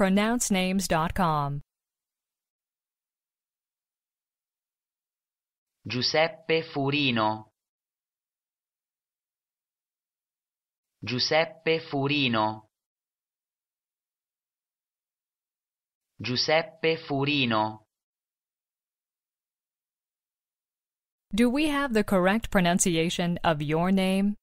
pronouncenames.com. Giuseppe Furino Giuseppe Furino Giuseppe Furino Do we have the correct pronunciation of your name?